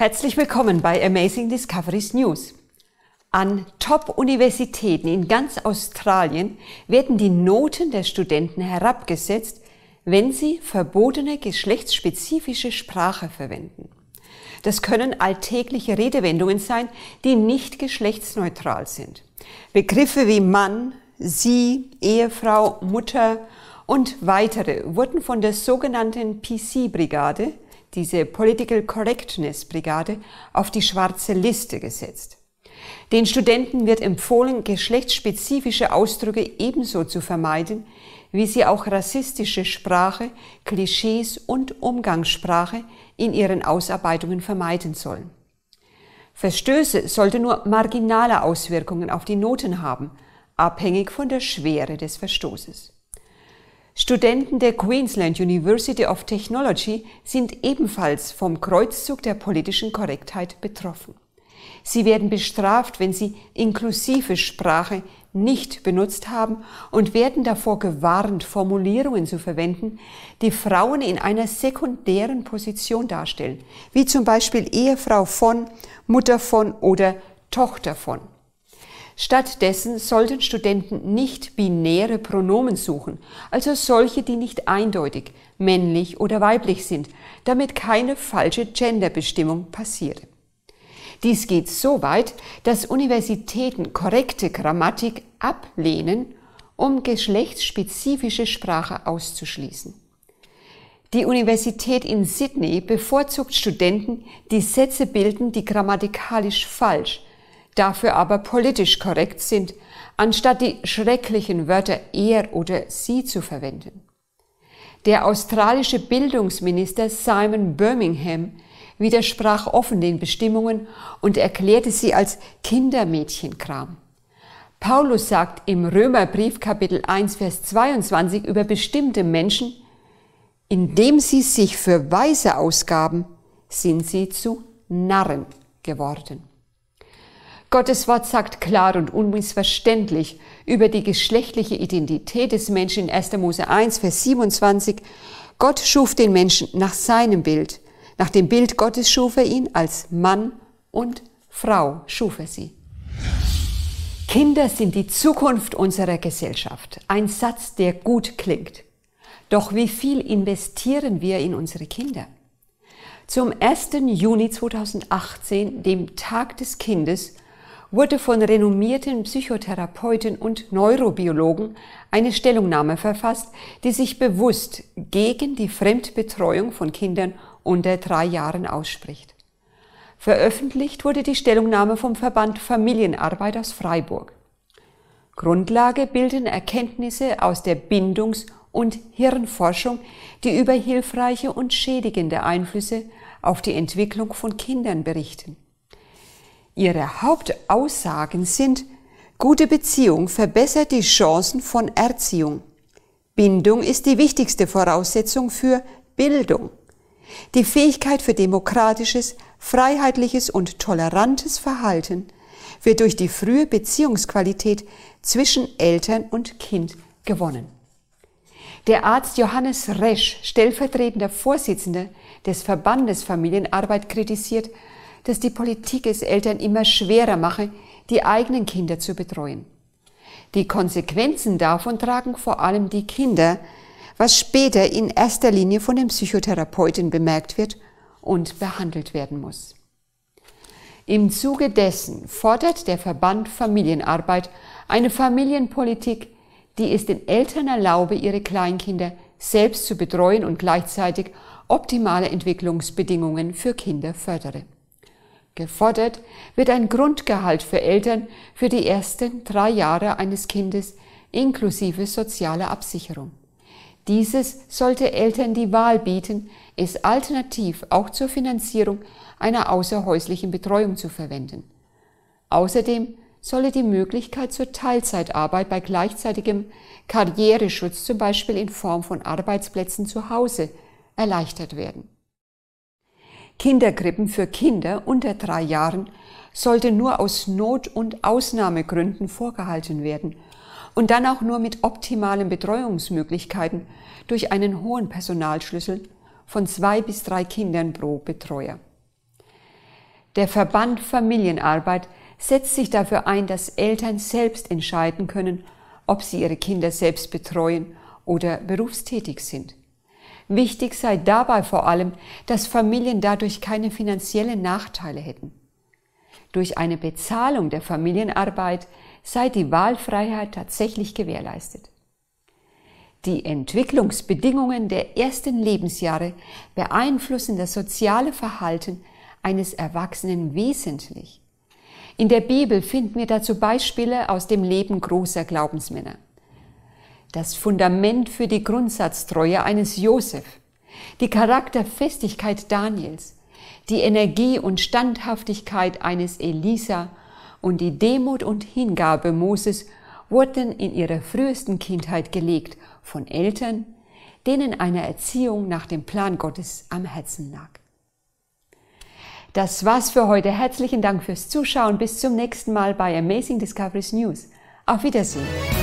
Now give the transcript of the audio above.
Herzlich willkommen bei Amazing Discoveries News. An Top-Universitäten in ganz Australien werden die Noten der Studenten herabgesetzt, wenn sie verbotene geschlechtsspezifische Sprache verwenden. Das können alltägliche Redewendungen sein, die nicht geschlechtsneutral sind. Begriffe wie Mann, Sie, Ehefrau, Mutter und weitere wurden von der sogenannten PC-Brigade, diese Political Correctness Brigade, auf die schwarze Liste gesetzt. Den Studenten wird empfohlen, geschlechtsspezifische Ausdrücke ebenso zu vermeiden, wie sie auch rassistische Sprache, Klischees und Umgangssprache in ihren Ausarbeitungen vermeiden sollen. Verstöße sollte nur marginale Auswirkungen auf die Noten haben, abhängig von der Schwere des Verstoßes. Studenten der Queensland University of Technology sind ebenfalls vom Kreuzzug der politischen Korrektheit betroffen. Sie werden bestraft, wenn sie inklusive Sprache nicht benutzt haben und werden davor gewarnt, Formulierungen zu verwenden, die Frauen in einer sekundären Position darstellen, wie zum Beispiel Ehefrau von, Mutter von oder Tochter von. Stattdessen sollten Studenten nicht binäre Pronomen suchen, also solche, die nicht eindeutig männlich oder weiblich sind, damit keine falsche Genderbestimmung passiert. Dies geht so weit, dass Universitäten korrekte Grammatik ablehnen, um geschlechtsspezifische Sprache auszuschließen. Die Universität in Sydney bevorzugt Studenten, die Sätze bilden, die grammatikalisch falsch, dafür aber politisch korrekt sind, anstatt die schrecklichen Wörter er oder sie zu verwenden. Der australische Bildungsminister Simon Birmingham widersprach offen den Bestimmungen und erklärte sie als Kindermädchenkram. Paulus sagt im Römerbrief Kapitel 1, Vers 22 über bestimmte Menschen, indem sie sich für Weise ausgaben, sind sie zu Narren geworden. Gottes Wort sagt klar und unmissverständlich über die geschlechtliche Identität des Menschen in 1. Mose 1, Vers 27. Gott schuf den Menschen nach seinem Bild. Nach dem Bild Gottes schuf er ihn als Mann und Frau schuf er sie. Kinder sind die Zukunft unserer Gesellschaft. Ein Satz, der gut klingt. Doch wie viel investieren wir in unsere Kinder? Zum 1. Juni 2018, dem Tag des Kindes, wurde von renommierten Psychotherapeuten und Neurobiologen eine Stellungnahme verfasst, die sich bewusst gegen die Fremdbetreuung von Kindern unter drei Jahren ausspricht. Veröffentlicht wurde die Stellungnahme vom Verband Familienarbeit aus Freiburg. Grundlage bilden Erkenntnisse aus der Bindungs- und Hirnforschung, die über hilfreiche und schädigende Einflüsse auf die Entwicklung von Kindern berichten. Ihre Hauptaussagen sind, gute Beziehung verbessert die Chancen von Erziehung. Bindung ist die wichtigste Voraussetzung für Bildung. Die Fähigkeit für demokratisches, freiheitliches und tolerantes Verhalten wird durch die frühe Beziehungsqualität zwischen Eltern und Kind gewonnen. Der Arzt Johannes Resch, stellvertretender Vorsitzender des Verbandes Familienarbeit, kritisiert, dass die Politik es Eltern immer schwerer mache, die eigenen Kinder zu betreuen. Die Konsequenzen davon tragen vor allem die Kinder, was später in erster Linie von den Psychotherapeuten bemerkt wird und behandelt werden muss. Im Zuge dessen fordert der Verband Familienarbeit eine Familienpolitik, die es den Eltern erlaube, ihre Kleinkinder selbst zu betreuen und gleichzeitig optimale Entwicklungsbedingungen für Kinder fördere. Gefordert wird ein Grundgehalt für Eltern für die ersten drei Jahre eines Kindes inklusive soziale Absicherung. Dieses sollte Eltern die Wahl bieten, es alternativ auch zur Finanzierung einer außerhäuslichen Betreuung zu verwenden. Außerdem solle die Möglichkeit zur Teilzeitarbeit bei gleichzeitigem Karriereschutz, zum Beispiel in Form von Arbeitsplätzen zu Hause, erleichtert werden. Kinderkrippen für Kinder unter drei Jahren sollte nur aus Not- und Ausnahmegründen vorgehalten werden und dann auch nur mit optimalen Betreuungsmöglichkeiten durch einen hohen Personalschlüssel von zwei bis drei Kindern pro Betreuer. Der Verband Familienarbeit setzt sich dafür ein, dass Eltern selbst entscheiden können, ob sie ihre Kinder selbst betreuen oder berufstätig sind. Wichtig sei dabei vor allem, dass Familien dadurch keine finanziellen Nachteile hätten. Durch eine Bezahlung der Familienarbeit sei die Wahlfreiheit tatsächlich gewährleistet. Die Entwicklungsbedingungen der ersten Lebensjahre beeinflussen das soziale Verhalten eines Erwachsenen wesentlich. In der Bibel finden wir dazu Beispiele aus dem Leben großer Glaubensmänner das Fundament für die Grundsatztreue eines Josef, die Charakterfestigkeit Daniels, die Energie und Standhaftigkeit eines Elisa und die Demut und Hingabe Moses wurden in ihrer frühesten Kindheit gelegt von Eltern, denen eine Erziehung nach dem Plan Gottes am Herzen lag. Das war's für heute. Herzlichen Dank fürs Zuschauen. Bis zum nächsten Mal bei Amazing Discoveries News. Auf Wiedersehen.